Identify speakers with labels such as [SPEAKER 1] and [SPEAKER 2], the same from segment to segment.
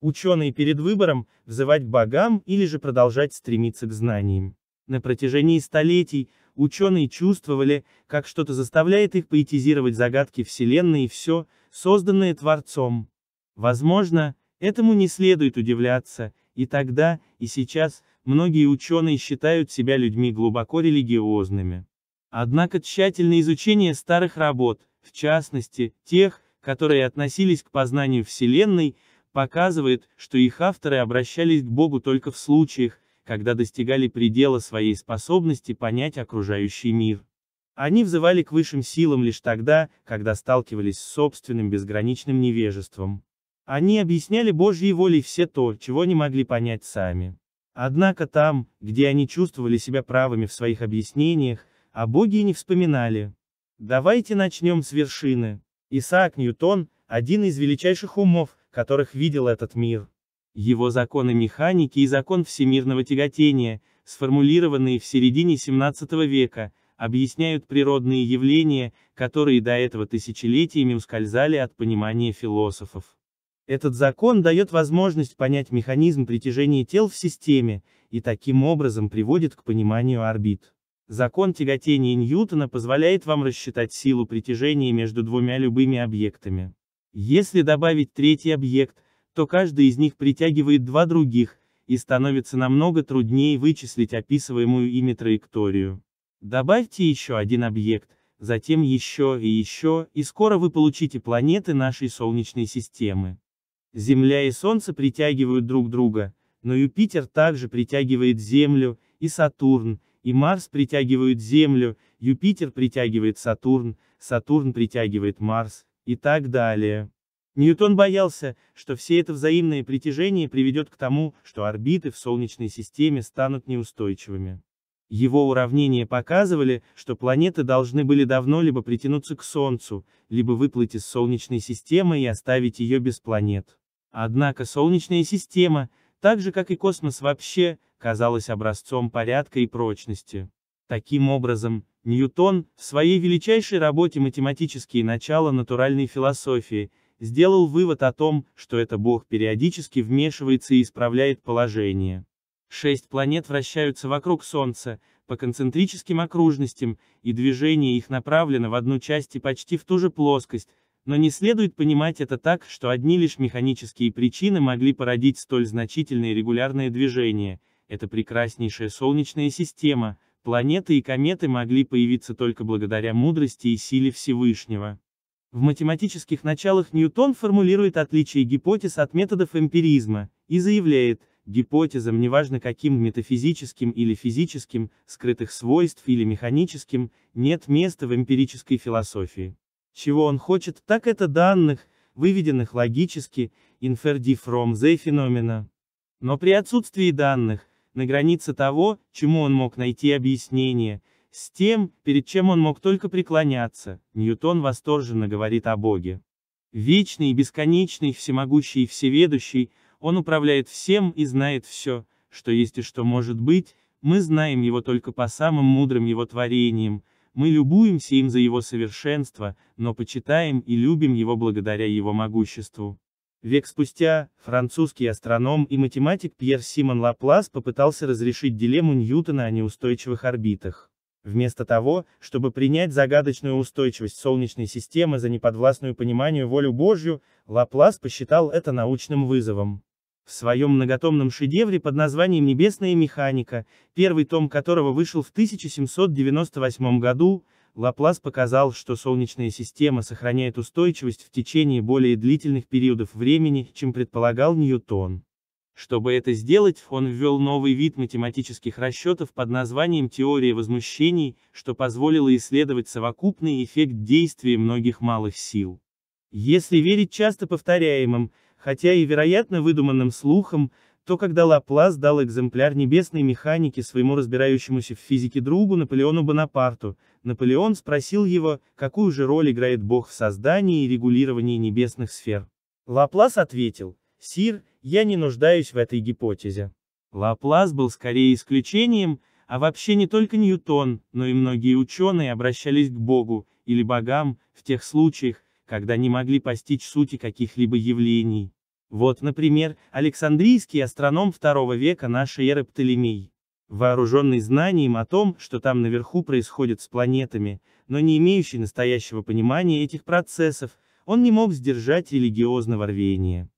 [SPEAKER 1] Ученые перед выбором, взывать к богам или же продолжать стремиться к знаниям. На протяжении столетий, ученые чувствовали, как что-то заставляет их поэтизировать загадки Вселенной и все, созданное Творцом. Возможно, этому не следует удивляться, и тогда, и сейчас, многие ученые считают себя людьми глубоко религиозными. Однако тщательное изучение старых работ, в частности, тех, которые относились к познанию Вселенной, показывает, что их авторы обращались к Богу только в случаях, когда достигали предела своей способности понять окружающий мир. Они взывали к высшим силам лишь тогда, когда сталкивались с собственным безграничным невежеством. Они объясняли Божьей волей все то, чего не могли понять сами. Однако там, где они чувствовали себя правыми в своих объяснениях, о Боге и не вспоминали. Давайте начнем с вершины. Исаак Ньютон, один из величайших умов, которых видел этот мир. Его законы механики и закон всемирного тяготения, сформулированные в середине 17 века, объясняют природные явления, которые до этого тысячелетиями ускользали от понимания философов. Этот закон дает возможность понять механизм притяжения тел в системе, и таким образом приводит к пониманию орбит. Закон тяготения Ньютона позволяет вам рассчитать силу притяжения между двумя любыми объектами. Если добавить третий объект, то каждый из них притягивает два других, и становится намного труднее вычислить описываемую ими траекторию. Добавьте еще один объект, затем еще и еще, и скоро вы получите планеты нашей Солнечной системы. Земля и Солнце притягивают друг друга, но Юпитер также притягивает Землю, и Сатурн, и Марс притягивают Землю, Юпитер притягивает Сатурн, Сатурн притягивает Марс, и так далее. Ньютон боялся, что все это взаимное притяжение приведет к тому, что орбиты в Солнечной системе станут неустойчивыми. Его уравнения показывали, что планеты должны были давно либо притянуться к Солнцу, либо выплыть из Солнечной системы и оставить ее без планет. Однако Солнечная система, так же как и космос вообще, казалась образцом порядка и прочности. Таким образом, Ньютон, в своей величайшей работе «Математические начала натуральной философии», сделал вывод о том, что это Бог периодически вмешивается и исправляет положение. Шесть планет вращаются вокруг Солнца, по концентрическим окружностям, и движение их направлено в одну часть и почти в ту же плоскость, но не следует понимать это так, что одни лишь механические причины могли породить столь значительное регулярное движение, это прекраснейшая Солнечная система, Планеты и кометы могли появиться только благодаря мудрости и силе Всевышнего. В математических началах Ньютон формулирует отличие гипотез от методов эмпиризма, и заявляет, гипотезам неважно каким метафизическим или физическим, скрытых свойств или механическим, нет места в эмпирической философии. Чего он хочет, так это данных, выведенных логически, infer from the феномена. Но при отсутствии данных, на границе того, чему он мог найти объяснение, с тем, перед чем он мог только преклоняться, Ньютон восторженно говорит о Боге. Вечный, бесконечный, всемогущий и всеведущий, он управляет всем и знает все, что есть и что может быть, мы знаем его только по самым мудрым его творениям, мы любуемся им за его совершенство, но почитаем и любим его благодаря его могуществу. Век спустя, французский астроном и математик Пьер Симон Лаплас попытался разрешить дилемму Ньютона о неустойчивых орбитах. Вместо того, чтобы принять загадочную устойчивость Солнечной системы за неподвластную пониманию волю Божью, Лаплас посчитал это научным вызовом. В своем многотомном шедевре под названием «Небесная механика», первый том которого вышел в 1798 году, Лаплас показал, что Солнечная система сохраняет устойчивость в течение более длительных периодов времени, чем предполагал Ньютон. Чтобы это сделать, он ввел новый вид математических расчетов под названием теория возмущений, что позволило исследовать совокупный эффект действия многих малых сил. Если верить часто повторяемым, хотя и вероятно выдуманным слухам, то когда Лаплас дал экземпляр небесной механики своему разбирающемуся в физике другу Наполеону Бонапарту, Наполеон спросил его, какую же роль играет Бог в создании и регулировании небесных сфер. Лаплас ответил, «Сир, я не нуждаюсь в этой гипотезе». Лаплас был скорее исключением, а вообще не только Ньютон, но и многие ученые обращались к Богу, или богам, в тех случаях, когда не могли постичь сути каких-либо явлений. Вот, например, Александрийский астроном II века нашей эры Птолемей. Вооруженный знанием о том, что там наверху происходит с планетами, но не имеющий настоящего понимания этих процессов, он не мог сдержать религиозного рвения.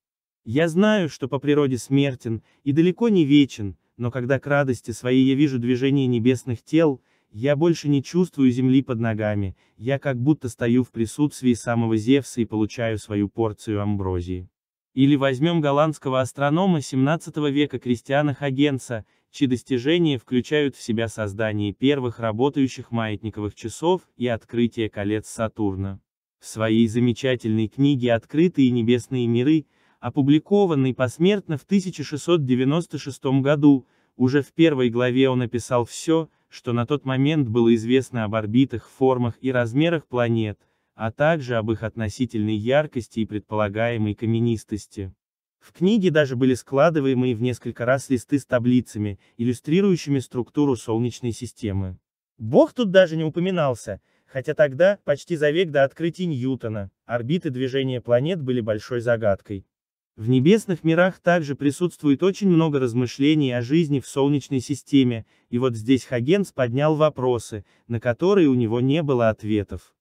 [SPEAKER 1] Я знаю, что по природе смертен, и далеко не вечен, но когда к радости своей я вижу движение небесных тел, я больше не чувствую земли под ногами, я как будто стою в присутствии самого Зевса и получаю свою порцию амброзии. Или возьмем голландского астронома 17 века Кристиана Хагенса, чьи достижения включают в себя создание первых работающих маятниковых часов и открытие колец Сатурна. В своей замечательной книге «Открытые небесные миры», опубликованной посмертно в 1696 году, уже в первой главе он описал все, что на тот момент было известно об орбитах, формах и размерах планет, а также об их относительной яркости и предполагаемой каменистости. В книге даже были складываемые в несколько раз листы с таблицами, иллюстрирующими структуру Солнечной системы. Бог тут даже не упоминался, хотя тогда, почти за век до открытий Ньютона, орбиты движения планет были большой загадкой. В небесных мирах также присутствует очень много размышлений о жизни в Солнечной системе, и вот здесь Хагенс поднял вопросы, на которые у него не было ответов.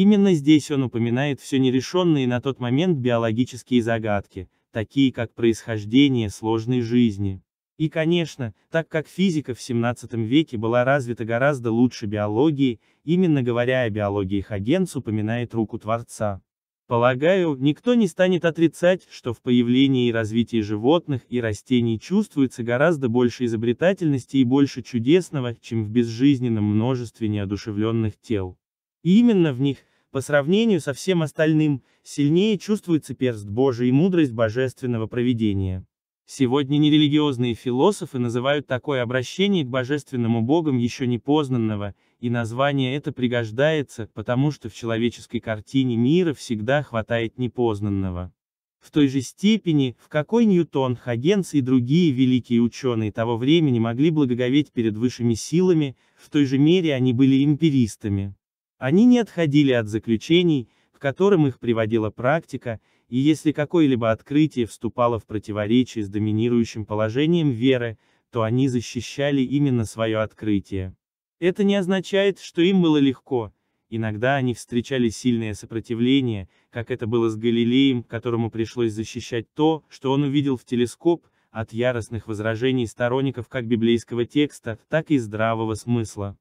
[SPEAKER 1] Именно здесь он упоминает все нерешенные на тот момент биологические загадки, такие как происхождение сложной жизни. И конечно, так как физика в 17 веке была развита гораздо лучше биологии, именно говоря о биологии Хагенс упоминает руку Творца. Полагаю, никто не станет отрицать, что в появлении и развитии животных и растений чувствуется гораздо больше изобретательности и больше чудесного, чем в безжизненном множестве неодушевленных тел. И именно в них по сравнению со всем остальным, сильнее чувствуется перст Божий и мудрость божественного проведения. Сегодня нерелигиозные философы называют такое обращение к божественному Богом еще непознанного, и название это пригождается, потому что в человеческой картине мира всегда хватает непознанного. В той же степени, в какой Ньютон, Хагенс и другие великие ученые того времени могли благоговеть перед высшими силами, в той же мере они были империстами. Они не отходили от заключений, к которым их приводила практика, и если какое-либо открытие вступало в противоречие с доминирующим положением веры, то они защищали именно свое открытие. Это не означает, что им было легко, иногда они встречали сильное сопротивление, как это было с Галилеем, которому пришлось защищать то, что он увидел в телескоп, от яростных возражений сторонников как библейского текста, так и здравого смысла.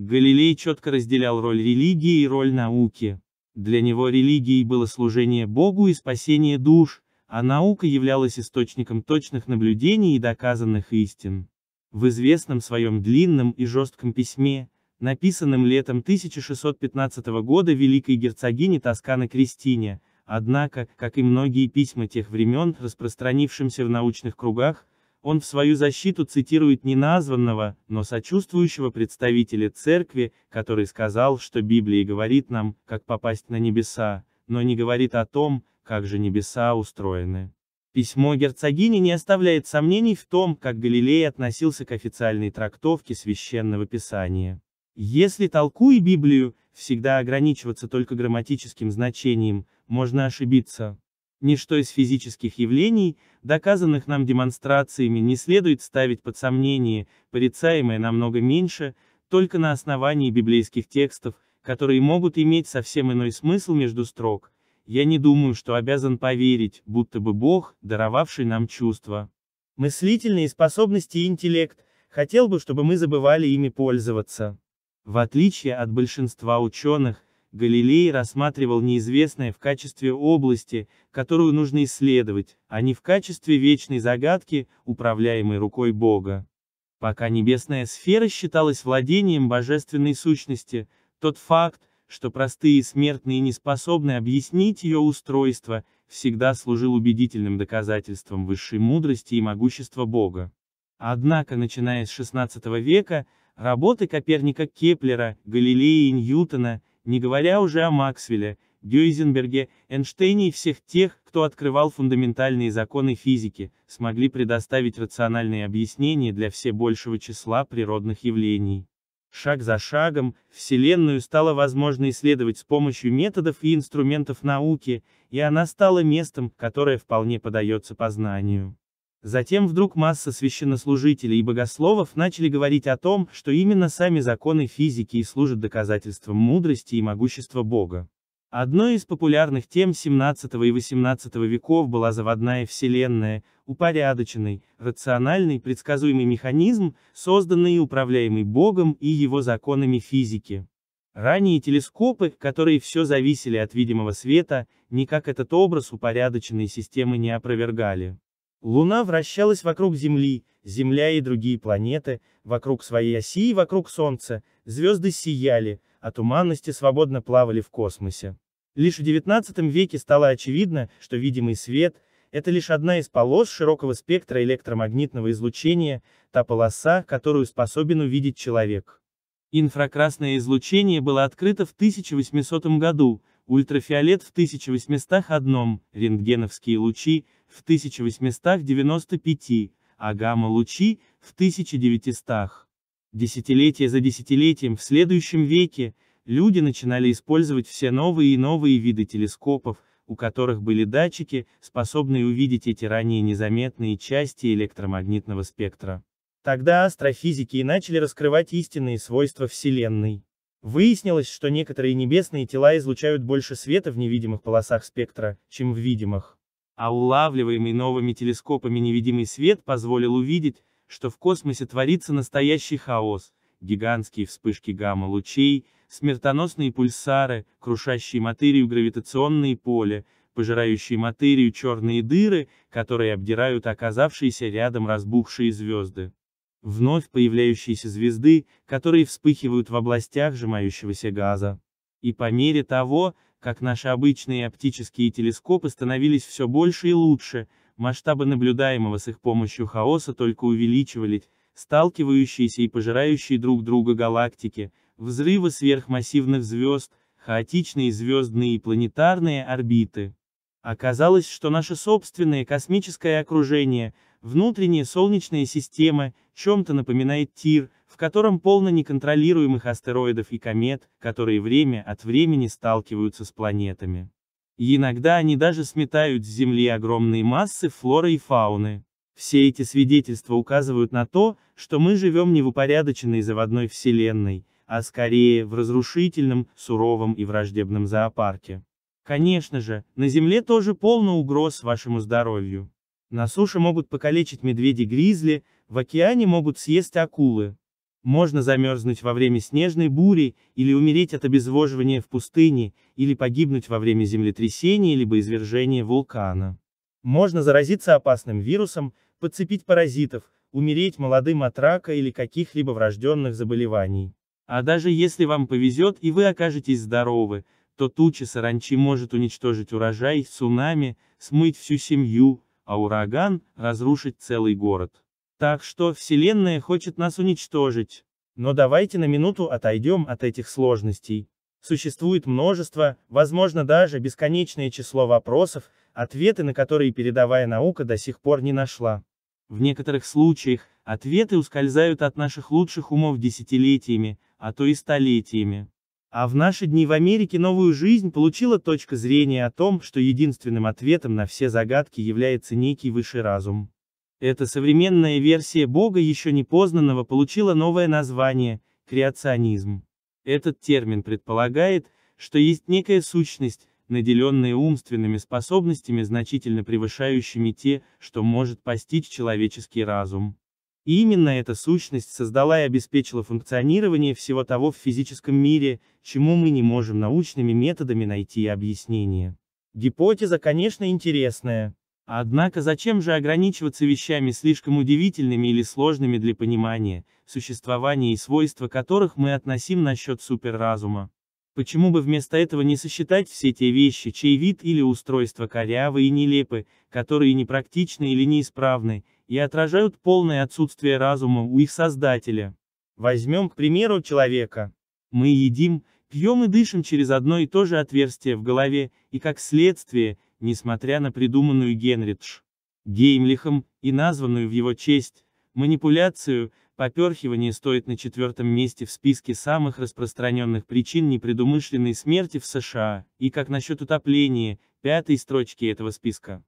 [SPEAKER 1] Галилей четко разделял роль религии и роль науки. Для него религией было служение Богу и спасение душ, а наука являлась источником точных наблюдений и доказанных истин. В известном своем длинном и жестком письме, написанном летом 1615 года великой герцогине Тосканы Кристине, однако, как и многие письма тех времен, распространившимся в научных кругах, он в свою защиту цитирует не названного, но сочувствующего представителя церкви, который сказал, что Библия говорит нам, как попасть на небеса, но не говорит о том, как же небеса устроены. Письмо герцогини не оставляет сомнений в том, как Галилей относился к официальной трактовке священного писания. Если толкуя Библию, всегда ограничиваться только грамматическим значением, можно ошибиться. Ничто из физических явлений, доказанных нам демонстрациями, не следует ставить под сомнение, порицаемое намного меньше, только на основании библейских текстов, которые могут иметь совсем иной смысл между строк. Я не думаю, что обязан поверить, будто бы Бог, даровавший нам чувства. Мыслительные способности и интеллект, хотел бы, чтобы мы забывали ими пользоваться. В отличие от большинства ученых, Галилей рассматривал неизвестное в качестве области, которую нужно исследовать, а не в качестве вечной загадки, управляемой рукой Бога. Пока небесная сфера считалась владением божественной сущности, тот факт, что простые смертные не способны объяснить ее устройство, всегда служил убедительным доказательством высшей мудрости и могущества Бога. Однако, начиная с XVI века, работы Коперника Кеплера, Галилея и Ньютона – не говоря уже о Максвелле, Гёйзенберге, Эйнштейне и всех тех, кто открывал фундаментальные законы физики, смогли предоставить рациональные объяснения для все большего числа природных явлений. Шаг за шагом, Вселенную стало возможно исследовать с помощью методов и инструментов науки, и она стала местом, которое вполне подается познанию. Затем вдруг масса священнослужителей и богословов начали говорить о том, что именно сами законы физики и служат доказательством мудрости и могущества Бога. Одной из популярных тем 17 и 18 веков была заводная вселенная, упорядоченный, рациональный, предсказуемый механизм, созданный и управляемый Богом и его законами физики. Ранние телескопы, которые все зависели от видимого света, никак этот образ упорядоченной системы не опровергали. Луна вращалась вокруг Земли, Земля и другие планеты, вокруг своей оси и вокруг Солнца, звезды сияли, а туманности свободно плавали в космосе. Лишь в XIX веке стало очевидно, что видимый свет — это лишь одна из полос широкого спектра электромагнитного излучения, та полоса, которую способен увидеть человек. Инфракрасное излучение было открыто в 1800 году, ультрафиолет в 1801, рентгеновские лучи, в 1895, а гамма-лучи, в 1900. Десятилетие за десятилетием в следующем веке, люди начинали использовать все новые и новые виды телескопов, у которых были датчики, способные увидеть эти ранее незаметные части электромагнитного спектра. Тогда астрофизики и начали раскрывать истинные свойства Вселенной. Выяснилось, что некоторые небесные тела излучают больше света в невидимых полосах спектра, чем в видимых. А улавливаемый новыми телескопами невидимый свет позволил увидеть, что в космосе творится настоящий хаос, гигантские вспышки гамма-лучей, смертоносные пульсары, крушащие материю гравитационные поля, пожирающие материю черные дыры, которые обдирают оказавшиеся рядом разбухшие звезды вновь появляющиеся звезды, которые вспыхивают в областях сжимающегося газа. И по мере того, как наши обычные оптические телескопы становились все больше и лучше, масштабы наблюдаемого с их помощью хаоса только увеличивались, сталкивающиеся и пожирающие друг друга галактики, взрывы сверхмассивных звезд, хаотичные звездные и планетарные орбиты. Оказалось, что наше собственное космическое окружение, Внутренняя Солнечная система, чем-то напоминает Тир, в котором полно неконтролируемых астероидов и комет, которые время от времени сталкиваются с планетами. И иногда они даже сметают с Земли огромные массы флоры и фауны. Все эти свидетельства указывают на то, что мы живем не в упорядоченной заводной вселенной, а скорее в разрушительном, суровом и враждебном зоопарке. Конечно же, на Земле тоже полно угроз вашему здоровью. На суше могут покалечить медведи-гризли, в океане могут съесть акулы. Можно замерзнуть во время снежной бури, или умереть от обезвоживания в пустыне, или погибнуть во время землетрясения либо извержения вулкана. Можно заразиться опасным вирусом, подцепить паразитов, умереть молодым от рака или каких-либо врожденных заболеваний. А даже если вам повезет и вы окажетесь здоровы, то туча саранчи может уничтожить урожай, цунами, смыть всю семью, а ураган — разрушить целый город. Так что Вселенная хочет нас уничтожить. Но давайте на минуту отойдем от этих сложностей. Существует множество, возможно даже бесконечное число вопросов, ответы на которые передовая наука до сих пор не нашла. В некоторых случаях, ответы ускользают от наших лучших умов десятилетиями, а то и столетиями. А в наши дни в Америке новую жизнь получила точка зрения о том, что единственным ответом на все загадки является некий высший разум. Эта современная версия Бога еще непознанного получила новое название – креационизм. Этот термин предполагает, что есть некая сущность, наделенная умственными способностями значительно превышающими те, что может постичь человеческий разум. И именно эта сущность создала и обеспечила функционирование всего того в физическом мире, чему мы не можем научными методами найти объяснение. Гипотеза, конечно, интересная. Однако зачем же ограничиваться вещами слишком удивительными или сложными для понимания, существования и свойства которых мы относим насчет суперразума? Почему бы вместо этого не сосчитать все те вещи, чей вид или устройство корявы и нелепы, которые непрактичны или неисправны, и отражают полное отсутствие разума у их создателя. Возьмем, к примеру, человека. Мы едим, пьем и дышим через одно и то же отверстие в голове, и как следствие, несмотря на придуманную Генридж Геймлихом и названную в его честь манипуляцию, поперхивание стоит на четвертом месте в списке самых распространенных причин непредумышленной смерти в США, и как насчет утопления, пятой строчки этого списка.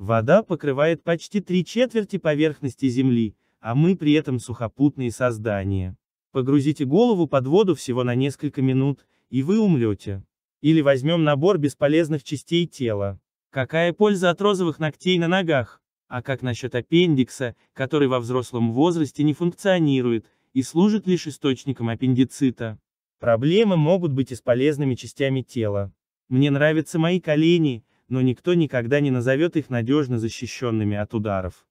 [SPEAKER 1] Вода покрывает почти три четверти поверхности Земли, а мы при этом сухопутные создания. Погрузите голову под воду всего на несколько минут, и вы умрете. Или возьмем набор бесполезных частей тела. Какая польза от розовых ногтей на ногах? А как насчет аппендикса, который во взрослом возрасте не функционирует, и служит лишь источником аппендицита? Проблемы могут быть и с полезными частями тела. Мне нравятся мои колени, но никто никогда не назовет их надежно защищенными от ударов.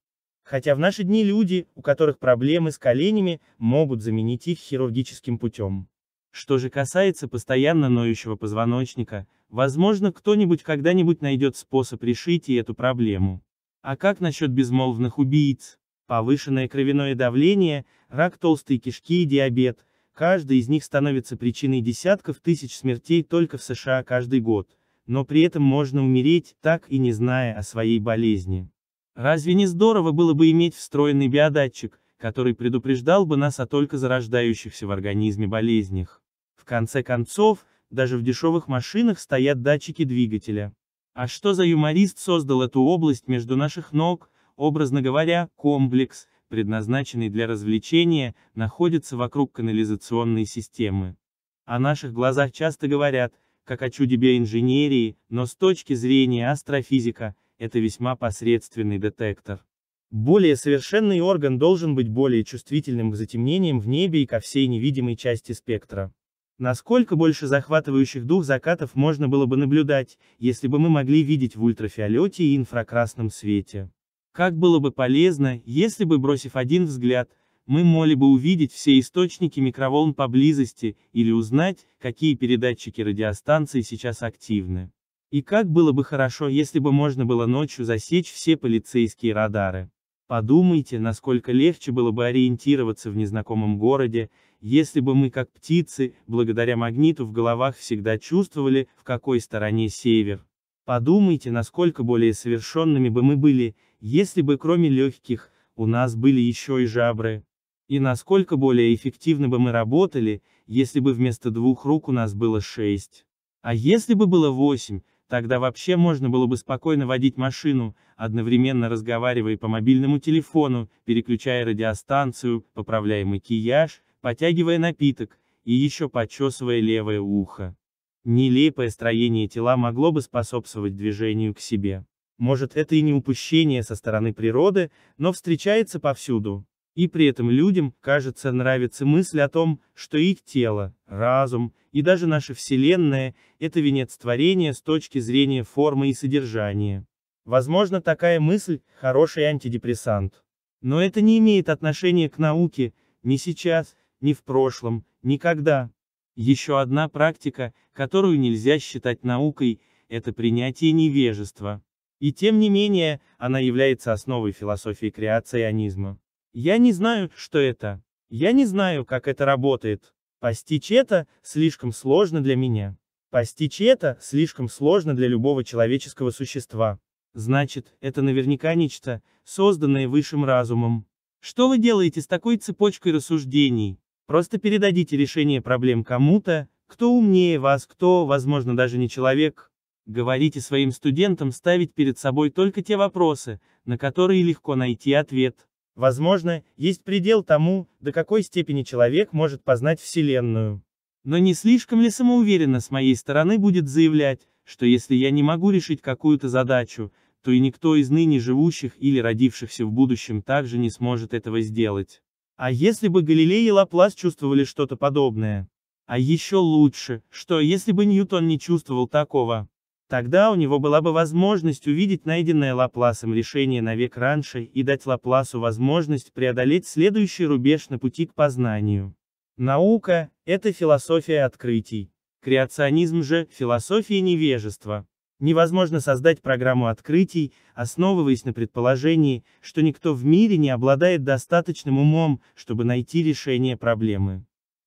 [SPEAKER 1] Хотя в наши дни люди, у которых проблемы с коленями, могут заменить их хирургическим путем. Что же касается постоянно ноющего позвоночника, возможно кто-нибудь когда-нибудь найдет способ решить и эту проблему. А как насчет безмолвных убийц? Повышенное кровяное давление, рак толстой кишки и диабет, каждый из них становится причиной десятков тысяч смертей только в США каждый год но при этом можно умереть, так и не зная о своей болезни. Разве не здорово было бы иметь встроенный биодатчик, который предупреждал бы нас о только зарождающихся в организме болезнях? В конце концов, даже в дешевых машинах стоят датчики двигателя. А что за юморист создал эту область между наших ног, образно говоря, комплекс, предназначенный для развлечения, находится вокруг канализационной системы. О наших глазах часто говорят, как о чуде биоинженерии, но с точки зрения астрофизика, это весьма посредственный детектор. Более совершенный орган должен быть более чувствительным к затемнениям в небе и ко всей невидимой части спектра. Насколько больше захватывающих дух закатов можно было бы наблюдать, если бы мы могли видеть в ультрафиолете и инфракрасном свете. Как было бы полезно, если бы, бросив один взгляд, мы могли бы увидеть все источники микроволн поблизости, или узнать, какие передатчики радиостанции сейчас активны. И как было бы хорошо, если бы можно было ночью засечь все полицейские радары. Подумайте, насколько легче было бы ориентироваться в незнакомом городе, если бы мы как птицы, благодаря магниту в головах всегда чувствовали, в какой стороне север. Подумайте, насколько более совершенными бы мы были, если бы кроме легких, у нас были еще и жабры. И насколько более эффективно бы мы работали, если бы вместо двух рук у нас было шесть. А если бы было восемь, тогда вообще можно было бы спокойно водить машину, одновременно разговаривая по мобильному телефону, переключая радиостанцию, поправляя макияж, потягивая напиток, и еще почесывая левое ухо. Нелепое строение тела могло бы способствовать движению к себе. Может это и не упущение со стороны природы, но встречается повсюду. И при этом людям, кажется, нравится мысль о том, что их тело, разум, и даже наша Вселенная – это венец творения с точки зрения формы и содержания. Возможно, такая мысль – хороший антидепрессант. Но это не имеет отношения к науке, ни сейчас, ни в прошлом, никогда. Еще одна практика, которую нельзя считать наукой, это принятие невежества. И тем не менее, она является основой философии креационизма. Я не знаю, что это. Я не знаю, как это работает. Постичь это слишком сложно для меня. Постичь это слишком сложно для любого человеческого существа. Значит, это наверняка нечто, созданное высшим разумом. Что вы делаете с такой цепочкой рассуждений? Просто передадите решение проблем кому-то, кто умнее вас, кто, возможно, даже не человек. Говорите своим студентам ставить перед собой только те вопросы, на которые легко найти ответ. Возможно, есть предел тому, до какой степени человек может познать Вселенную. Но не слишком ли самоуверенно с моей стороны будет заявлять, что если я не могу решить какую-то задачу, то и никто из ныне живущих или родившихся в будущем также не сможет этого сделать. А если бы Галилей и Лаплас чувствовали что-то подобное? А еще лучше, что если бы Ньютон не чувствовал такого? Тогда у него была бы возможность увидеть найденное Лапласом решение на век раньше и дать Лапласу возможность преодолеть следующий рубеж на пути к познанию. Наука – это философия открытий. Креационизм же – философия невежества. Невозможно создать программу открытий, основываясь на предположении, что никто в мире не обладает достаточным умом, чтобы найти решение проблемы.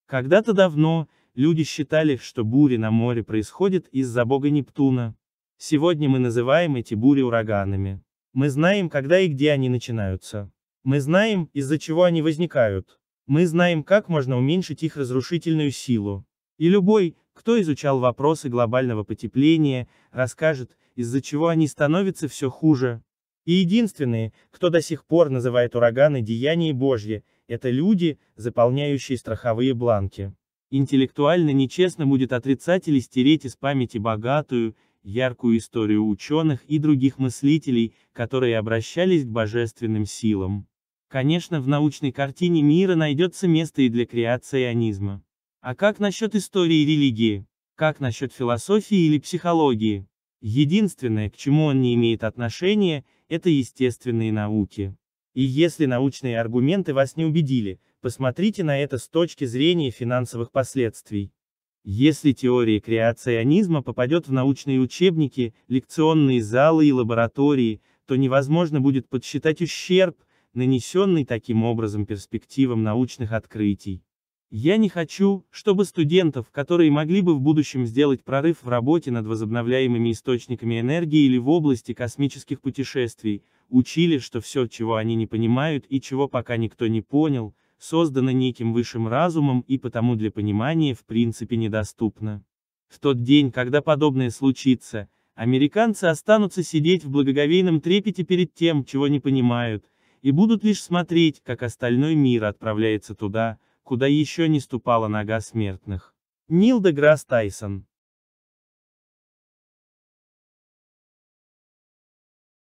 [SPEAKER 1] Когда-то давно, люди считали, что бури на море происходят из-за бога Нептуна. Сегодня мы называем эти бури ураганами. Мы знаем, когда и где они начинаются. Мы знаем, из-за чего они возникают. Мы знаем, как можно уменьшить их разрушительную силу. И любой, кто изучал вопросы глобального потепления, расскажет, из-за чего они становятся все хуже. И единственные, кто до сих пор называет ураганы деяния Божьи, это люди, заполняющие страховые бланки. Интеллектуально нечестно будет отрицать или стереть из памяти богатую, яркую историю ученых и других мыслителей, которые обращались к божественным силам. Конечно, в научной картине мира найдется место и для креационизма. А как насчет истории религии? Как насчет философии или психологии? Единственное, к чему он не имеет отношения, это естественные науки. И если научные аргументы вас не убедили, Посмотрите на это с точки зрения финансовых последствий. Если теория креационизма попадет в научные учебники, лекционные залы и лаборатории, то невозможно будет подсчитать ущерб, нанесенный таким образом перспективам научных открытий. Я не хочу, чтобы студентов, которые могли бы в будущем сделать прорыв в работе над возобновляемыми источниками энергии или в области космических путешествий, учили, что все, чего они не понимают и чего пока никто не понял, создано неким высшим разумом и потому для понимания в принципе недоступно. В тот день, когда подобное случится, американцы останутся сидеть в благоговейном трепете перед тем, чего не понимают, и будут лишь смотреть, как остальной мир отправляется туда, куда еще не ступала нога смертных. Нил Деграсс Тайсон